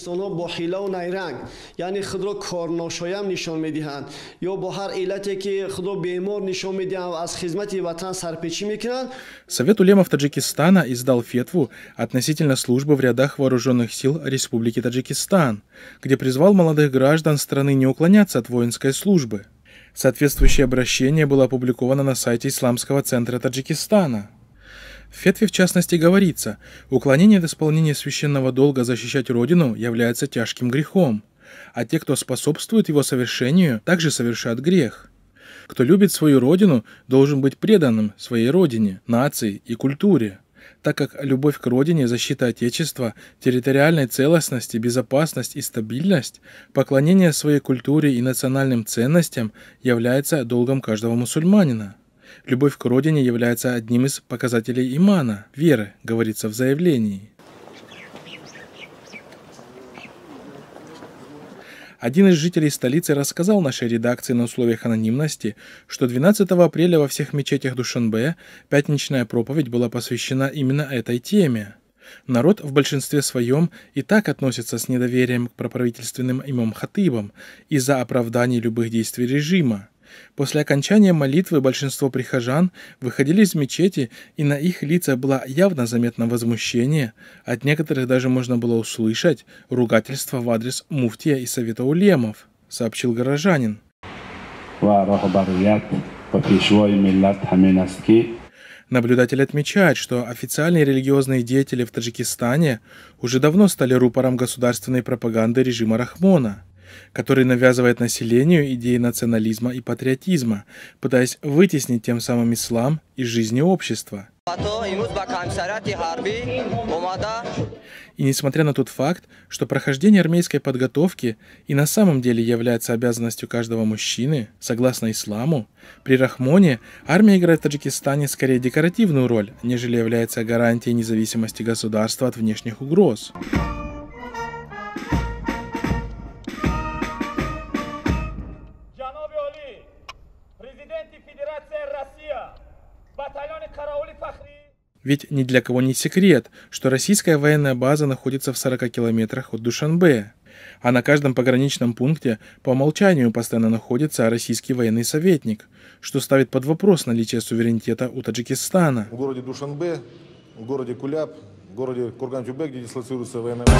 инсонҳо бо хилаву найранг яъне худро корношоям нишон медиҳанд ё бо ҳар иллате ки худро бемор нишон медиҳанд аз хизмати ватан сарпечӣ мекунанд совет улемов таджикистана издал фетву относительно службы в рядах вооруженных сил республики таджикистан где призвал молодых граждан страны не уклоняться от воинской службы Соответствующее обращение было опубликовано на сайте Исламского центра Таджикистана. В Фетве, в частности, говорится, уклонение от исполнения священного долга защищать Родину является тяжким грехом, а те, кто способствует его совершению, также совершат грех. Кто любит свою Родину, должен быть преданным своей Родине, нации и культуре так как любовь к родине, защита Отечества, территориальной целостности, безопасность и стабильность, поклонение своей культуре и национальным ценностям является долгом каждого мусульманина. Любовь к родине является одним из показателей имана, веры, говорится в заявлении. Один из жителей столицы рассказал нашей редакции на условиях анонимности, что 12 апреля во всех мечетях Душанбе пятничная проповедь была посвящена именно этой теме. Народ в большинстве своем и так относится с недоверием к проправительственным имам-хатыбам из-за оправданий любых действий режима. После окончания молитвы большинство прихожан выходили из мечети, и на их лица было явно заметно возмущение. От некоторых даже можно было услышать ругательство в адрес муфтия и совета улемов, сообщил горожанин. Наблюдатель отмечает, что официальные религиозные деятели в Таджикистане уже давно стали рупором государственной пропаганды режима Рахмона – который навязывает населению идеи национализма и патриотизма, пытаясь вытеснить тем самым ислам из жизни общества. И несмотря на тот факт, что прохождение армейской подготовки и на самом деле является обязанностью каждого мужчины, согласно исламу, при Рахмоне армия играет в Таджикистане скорее декоративную роль, нежели является гарантией независимости государства от внешних угроз. Ведь ни для кого не секрет, что российская военная база находится в 40 километрах от Душанбе, а на каждом пограничном пункте по умолчанию постоянно находится российский военный советник, что ставит под вопрос наличие суверенитета у Таджикистана. В городе Душанбе, в городе Куляб, в городе курган где дислоцируется военная база.